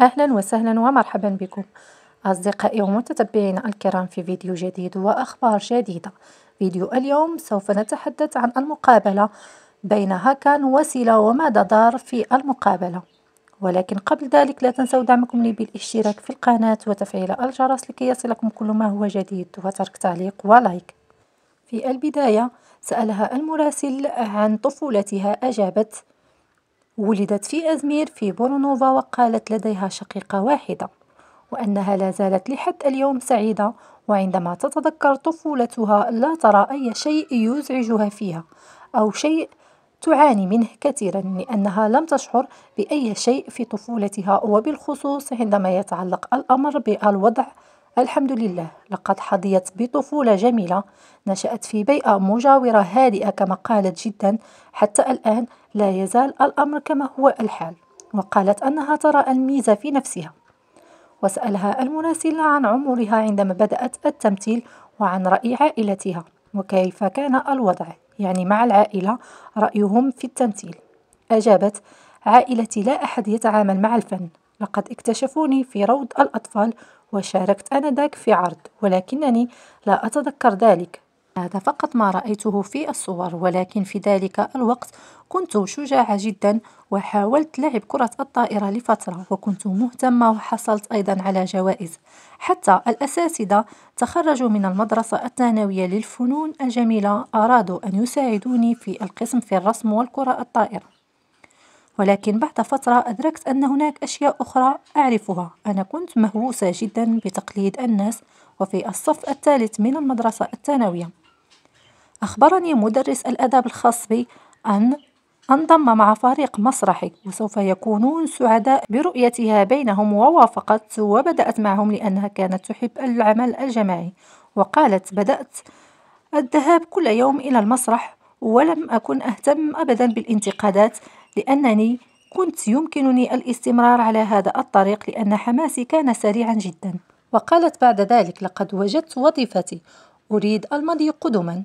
أهلا وسهلا ومرحبا بكم أصدقائي ومتتبعينا الكرام في فيديو جديد وأخبار جديدة فيديو اليوم سوف نتحدث عن المقابلة بين هاكان وسيلة وماذا دار في المقابلة ولكن قبل ذلك لا تنسوا دعمكم لي بالاشتراك في القناة وتفعيل الجرس لكي يصلكم كل ما هو جديد وترك تعليق ولايك في البداية سألها المراسل عن طفولتها أجابت ولدت في أزمير في بورونوفا وقالت لديها شقيقة واحدة وأنها لا زالت لحد اليوم سعيدة وعندما تتذكر طفولتها لا ترى أي شيء يزعجها فيها أو شيء تعاني منه كثيرا لأنها لم تشعر بأي شيء في طفولتها وبالخصوص عندما يتعلق الأمر بالوضع الحمد لله لقد حظيت بطفولة جميلة نشأت في بيئة مجاورة هادئة كما قالت جدا حتى الآن لا يزال الأمر كما هو الحال وقالت أنها ترى الميزة في نفسها وسألها المراسل عن عمرها عندما بدأت التمثيل وعن رأي عائلتها وكيف كان الوضع يعني مع العائلة رأيهم في التمثيل أجابت عائلتي لا أحد يتعامل مع الفن لقد اكتشفوني في روض الأطفال وشاركت آنذاك في عرض ولكنني لا أتذكر ذلك هذا فقط ما رأيته في الصور ولكن في ذلك الوقت كنت شجاعة جدا وحاولت لعب كرة الطائرة لفترة وكنت مهتمة وحصلت أيضا على جوائز حتى الأساتذة تخرجوا من المدرسة الثانوية للفنون الجميلة أرادوا أن يساعدوني في القسم في الرسم والكرة الطائرة ولكن بعد فترة أدركت أن هناك أشياء أخرى أعرفها أنا كنت مهووسة جدا بتقليد الناس وفي الصف الثالث من المدرسة الثانوية أخبرني مدرس الأدب الخاص بي أن انضم مع فريق مسرحي وسوف يكونون سعداء برؤيتها بينهم ووافقت وبدأت معهم لأنها كانت تحب العمل الجماعي وقالت بدأت الذهاب كل يوم إلى المسرح ولم أكن أهتم أبدا بالانتقادات لأنني كنت يمكنني الاستمرار على هذا الطريق لأن حماسي كان سريعا جدا وقالت بعد ذلك لقد وجدت وظيفتي أريد المضي قدما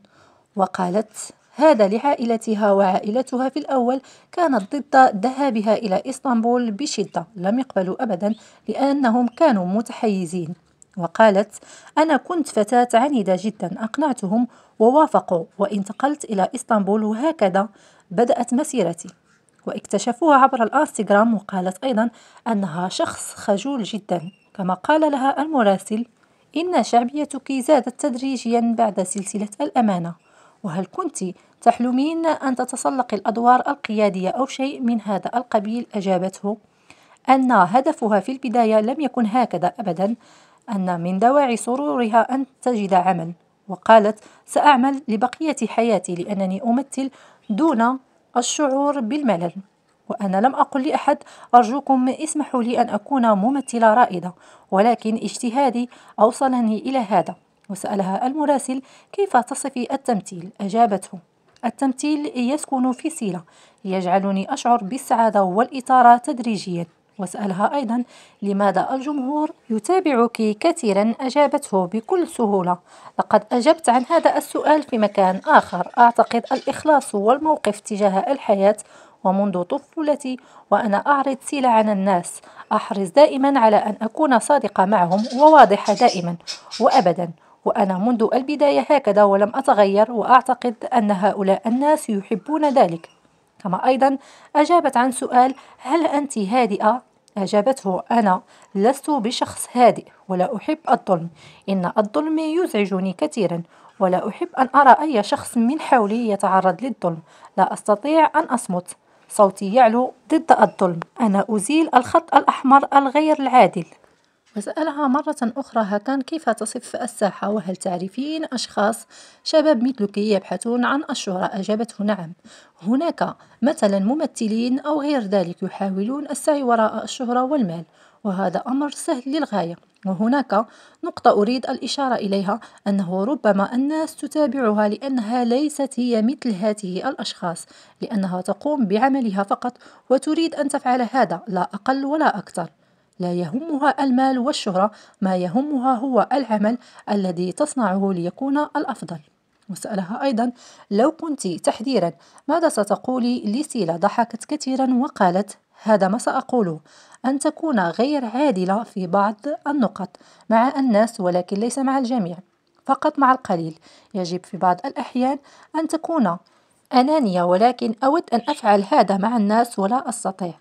وقالت هذا لعائلتها وعائلتها في الأول كانت ضد ذهابها إلى إسطنبول بشدة لم يقبلوا أبدا لأنهم كانوا متحيزين وقالت أنا كنت فتاة عنيدة جدا أقنعتهم ووافقوا وانتقلت إلى إسطنبول وهكذا بدأت مسيرتي واكتشفوها عبر الانستغرام وقالت أيضا أنها شخص خجول جدا كما قال لها المراسل إن شعبيتك زادت تدريجيا بعد سلسلة الأمانة وهل كنت تحلمين أن تتسلق الأدوار القيادية أو شيء من هذا القبيل أجابته أن هدفها في البداية لم يكن هكذا أبدا أن من دواعي سرورها أن تجد عمل وقالت سأعمل لبقية حياتي لأنني أمثل دون الشعور بالملل وأنا لم أقل لأحد أرجوكم اسمحوا لي أن أكون ممثلة رائدة ولكن اجتهادي أوصلني إلى هذا وسألها المراسل كيف تصفي التمثيل أجابته التمثيل يسكن في سيلة يجعلني أشعر بالسعادة والإثارة تدريجياً وسألها أيضا لماذا الجمهور يتابعك كثيرا أجابته بكل سهولة لقد أجبت عن هذا السؤال في مكان آخر أعتقد الإخلاص والموقف تجاه الحياة ومنذ طفولتي وأنا أعرض سيلة عن الناس أحرص دائما على أن أكون صادقة معهم وواضحة دائما وأبدا وأنا منذ البداية هكذا ولم أتغير وأعتقد أن هؤلاء الناس يحبون ذلك كما أيضا أجابت عن سؤال هل أنت هادئة؟ أجابته أنا لست بشخص هادئ ولا أحب الظلم إن الظلم يزعجني كثيرا ولا أحب أن أرى أي شخص من حولي يتعرض للظلم لا أستطيع أن أصمت صوتي يعلو ضد الظلم أنا أزيل الخط الأحمر الغير العادل وسألها مرة أخرى هاكان كيف تصف الساحة وهل تعرفين أشخاص شباب مثلك يبحثون عن الشهرة أجابته نعم هناك مثلا ممثلين أو غير ذلك يحاولون السعي وراء الشهرة والمال وهذا أمر سهل للغاية وهناك نقطة أريد الإشارة إليها أنه ربما الناس تتابعها لأنها ليست هي مثل هذه الأشخاص لأنها تقوم بعملها فقط وتريد أن تفعل هذا لا أقل ولا أكثر لا يهمها المال والشهرة ما يهمها هو العمل الذي تصنعه ليكون الأفضل وسألها أيضا لو كنت تحذيرا ماذا ستقولي لسيلا ضحكت كثيرا وقالت هذا ما سأقوله أن تكون غير عادلة في بعض النقط مع الناس ولكن ليس مع الجميع فقط مع القليل يجب في بعض الأحيان أن تكون أنانية ولكن أود أن أفعل هذا مع الناس ولا أستطيع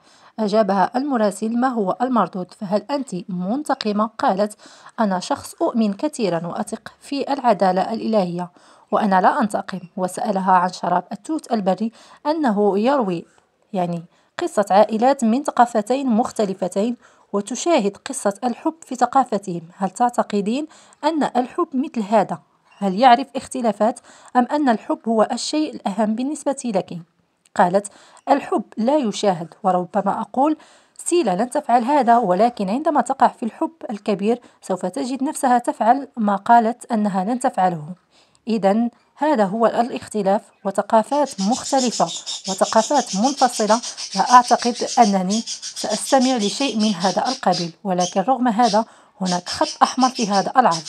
أجابها المراسل ما هو المردود فهل أنت منتقمة؟ قالت أنا شخص أؤمن كثيرا وأثق في العدالة الإلهية وأنا لا أنتقم وسألها عن شراب التوت البري أنه يروي يعني قصة عائلات من ثقافتين مختلفتين وتشاهد قصة الحب في ثقافتهم هل تعتقدين أن الحب مثل هذا؟ هل يعرف اختلافات أم أن الحب هو الشيء الأهم بالنسبة لك؟ قالت الحب لا يشاهد وربما أقول سيلا لن تفعل هذا ولكن عندما تقع في الحب الكبير سوف تجد نفسها تفعل ما قالت أنها لن تفعله إذا هذا هو الاختلاف وثقافات مختلفة وثقافات منفصلة لا أعتقد أنني سأستمع لشيء من هذا القبيل ولكن رغم هذا هناك خط أحمر في هذا العرض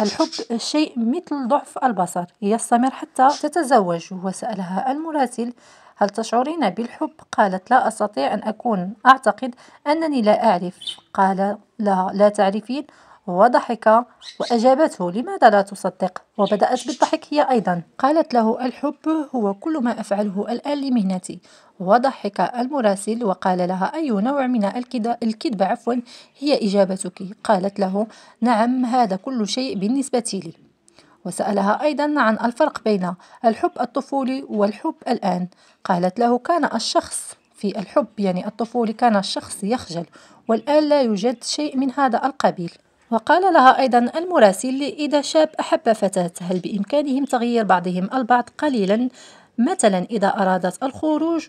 الحب شيء مثل ضعف البصر يستمر حتى تتزوج وسألها المراسل هل تشعرين بالحب؟ قالت لا أستطيع أن أكون أعتقد أنني لا أعرف قال لا لا تعرفين وضحك وأجابته لماذا لا تصدق وبدأت بالضحك هي أيضا قالت له الحب هو كل ما أفعله الآن لمهنتي وضحك المراسل وقال لها أي نوع من الكذب عفوا هي إجابتك قالت له نعم هذا كل شيء بالنسبة لي وسألها أيضا عن الفرق بين الحب الطفولي والحب الآن قالت له كان الشخص في الحب يعني الطفولي كان الشخص يخجل والآن لا يوجد شيء من هذا القبيل وقال لها أيضا المراسل إذا شاب أحب فتاة هل بإمكانهم تغيير بعضهم البعض قليلا مثلا إذا أرادت الخروج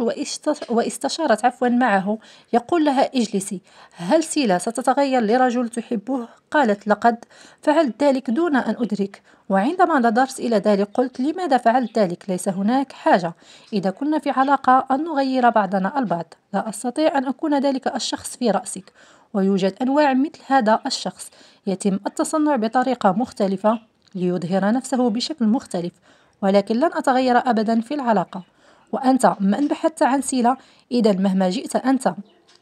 واستشارت عفوا معه يقول لها اجلسي هل سيلا ستتغير لرجل تحبه؟ قالت لقد فعلت ذلك دون أن أدرك وعندما نظرت إلى ذلك قلت لماذا فعلت ذلك؟ ليس هناك حاجة إذا كنا في علاقة أن نغير بعضنا البعض لا أستطيع أن أكون ذلك الشخص في رأسك ويوجد أنواع مثل هذا الشخص يتم التصنع بطريقة مختلفة ليظهر نفسه بشكل مختلف ولكن لن أتغير أبدا في العلاقة وأنت من بحثت عن سيلة إذا مهما جئت أنت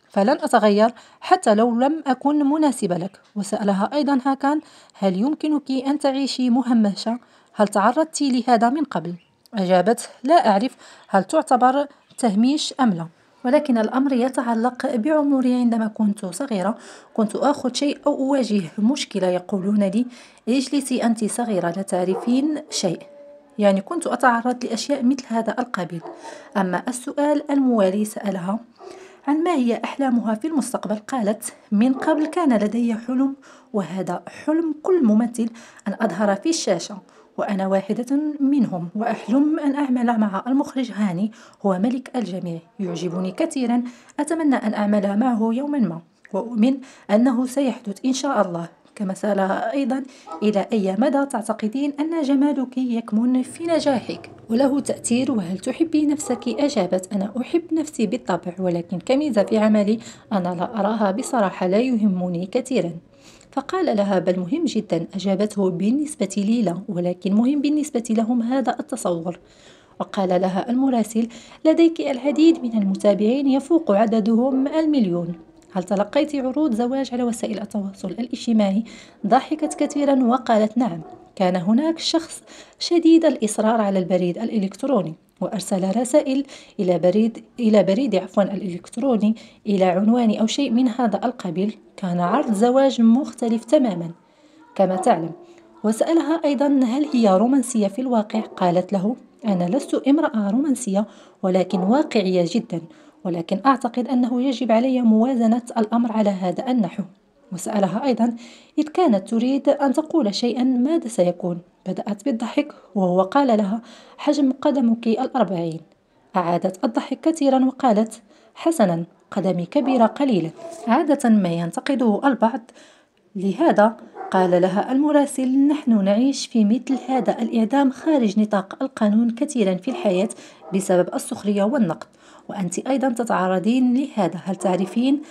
فلن أتغير حتى لو لم أكن مناسبة لك وسألها أيضا هاكان هل يمكنك أن تعيشي مهمشة؟ هل تعرضت لهذا من قبل؟ أجابت لا أعرف هل تعتبر تهميش أم لا؟ ولكن الأمر يتعلق بعمري عندما كنت صغيرة كنت أخذ شيء أو أواجه مشكلة يقولون لي اجلسي أنت صغيرة لا تعرفين شيء يعني كنت أتعرض لأشياء مثل هذا القبيل أما السؤال الموالي سألها عن ما هي أحلامها في المستقبل قالت من قبل كان لدي حلم وهذا حلم كل ممثل أن أظهر في الشاشة وأنا واحدة منهم وأحلم أن أعمل مع المخرج هاني هو ملك الجميع يعجبني كثيرا أتمنى أن أعمل معه يوما ما وأؤمن أنه سيحدث إن شاء الله كما سألها أيضا إلى أي مدى تعتقدين أن جمالك يكمن في نجاحك وله تأثير وهل تحبي نفسك أجابت أنا أحب نفسي بالطبع ولكن كميزة في عملي أنا لا أراها بصراحة لا يهمني كثيرا فقال لها بل مهم جدا أجابته بالنسبة لي لا ولكن مهم بالنسبة لهم هذا التصور وقال لها المراسل لديك العديد من المتابعين يفوق عددهم المليون هل تلقيت عروض زواج على وسائل التواصل الاجتماعي؟ ضحكت كثيرا وقالت نعم كان هناك شخص شديد الإصرار على البريد الإلكتروني وأرسل رسائل إلى بريد إلى بريد عفوا الإلكتروني إلى عنوان أو شيء من هذا القبيل كان عرض زواج مختلف تماما كما تعلم وسألها أيضا هل هي رومانسية في الواقع قالت له أنا لست امرأة رومانسية ولكن واقعية جدا ولكن أعتقد أنه يجب علي موازنة الأمر على هذا النحو وسألها أيضا إذ كانت تريد أن تقول شيئا ماذا سيكون بدأت بالضحك وهو قال لها حجم قدمك الأربعين أعادت الضحك كثيرا وقالت حسنا قدمي كبيرة قليلا عادة ما ينتقده البعض لهذا قال لها المراسل نحن نعيش في مثل هذا الإعدام خارج نطاق القانون كثيرا في الحياة بسبب السخرية والنقد وأنت أيضا تتعرضين لهذا هل تعرفين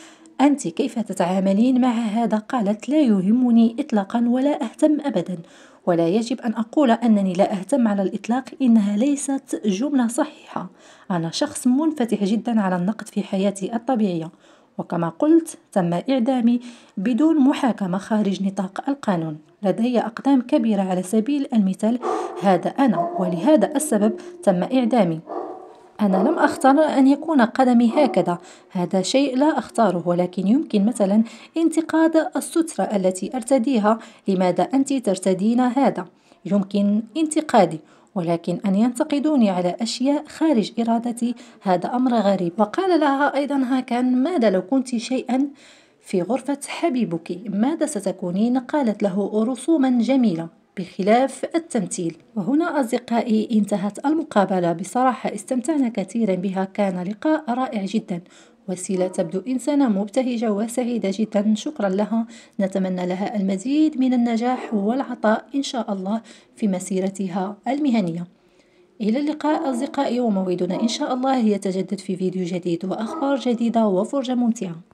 أنت كيف تتعاملين مع هذا قالت لا يهمني إطلاقا ولا أهتم أبدا ولا يجب أن أقول أنني لا أهتم على الإطلاق إنها ليست جملة صحيحة أنا شخص منفتح جدا على النقد في حياتي الطبيعية وكما قلت تم إعدامي بدون محاكمة خارج نطاق القانون لدي أقدام كبيرة على سبيل المثال هذا أنا ولهذا السبب تم إعدامي أنا لم أختار أن يكون قدمي هكذا هذا شيء لا أختاره ولكن يمكن مثلا انتقاد السترة التي أرتديها لماذا أنت ترتدين هذا يمكن انتقادي ولكن أن ينتقدوني على أشياء خارج إرادتي هذا أمر غريب وقال لها أيضا هاكان ماذا لو كنت شيئا في غرفة حبيبك ماذا ستكونين قالت له رسوما جميلة بخلاف التمثيل وهنا أصدقائي انتهت المقابلة بصراحة استمتعنا كثيرا بها كان لقاء رائع جدا وسيلة تبدو إنسانة مبتهجة وسعيدة جدا شكرا لها نتمنى لها المزيد من النجاح والعطاء إن شاء الله في مسيرتها المهنية إلى اللقاء أصدقائي وموعدنا إن شاء الله يتجدد في فيديو جديد وأخبار جديدة وفرجة ممتعة